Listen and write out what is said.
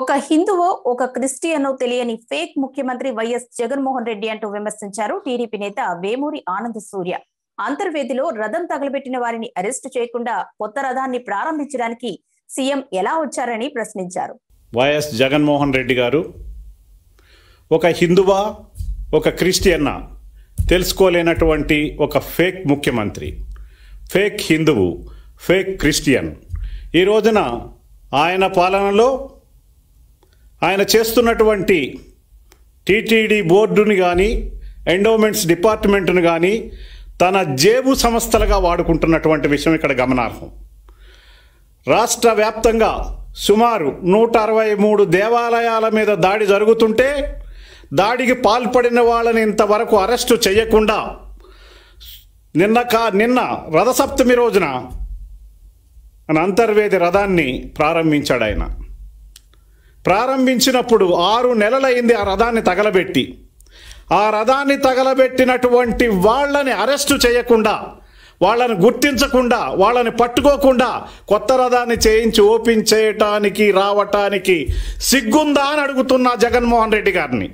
ఒక హిందువో ఒక క్రిస్టియన్ తెలియని ఫేక్ ముఖ్యమంత్రి వైఎస్ జగన్మోహన్ రెడ్డి అంటూ విమర్శించారు టీడీపీ నేత వేమూరి ఆనంద్ సూర్య అంతర్వేదిలో రథం తగలబెట్టిన వారిని అరెస్టు చేయకుండా కొత్త రథాన్ని ప్రారంభించడానికి సీఎం ఎలా వచ్చారని ప్రశ్నించారు వైఎస్ జగన్మోహన్ రెడ్డి గారు ఒక హిందువా ఒక క్రిస్టియన్నా తెలుసుకోలేనటువంటి ఒక ఫేక్ ముఖ్యమంత్రి ఫేక్ హిందువు ఫేక్ క్రిస్టియన్ ఈ రోజున ఆయన పాలనలో ఆయన చేస్తున్నటువంటి టీటీడీ బోర్డుని కానీ ఎండోమెంట్స్ డిపార్ట్మెంట్ను కానీ తన జేబు సంస్థలుగా వాడుకుంటున్నటువంటి విషయం ఇక్కడ గమనార్హం రాష్ట్ర వ్యాప్తంగా సుమారు నూట అరవై మూడు దేవాలయాల మీద దాడి జరుగుతుంటే దాడికి పాల్పడిన వాళ్ళని ఇంతవరకు అరెస్టు చేయకుండా నిన్న కా నిన్న రథసప్తమి రోజున అంతర్వేది రథాన్ని ప్రారంభించాడు ఆయన ప్రారంభించినప్పుడు ఆరు నెలలైంది ఆ రథాన్ని తగలబెట్టి ఆ రథాన్ని తగలబెట్టినటువంటి వాళ్ళని అరెస్టు చేయకుండా వాళ్ళని గుర్తించకుండా వాళ్ళని పట్టుకోకుండా కొత్త రథాన్ని చేయించి ఓపెన్ చేయటానికి రావటానికి సిగ్గుందా అని అడుగుతున్నా జగన్మోహన్ రెడ్డి గారిని